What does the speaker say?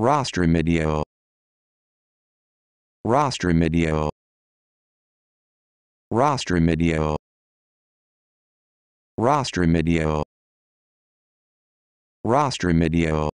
Rostromedial Rostromedial Rostromedial Rostromedial Rostromedial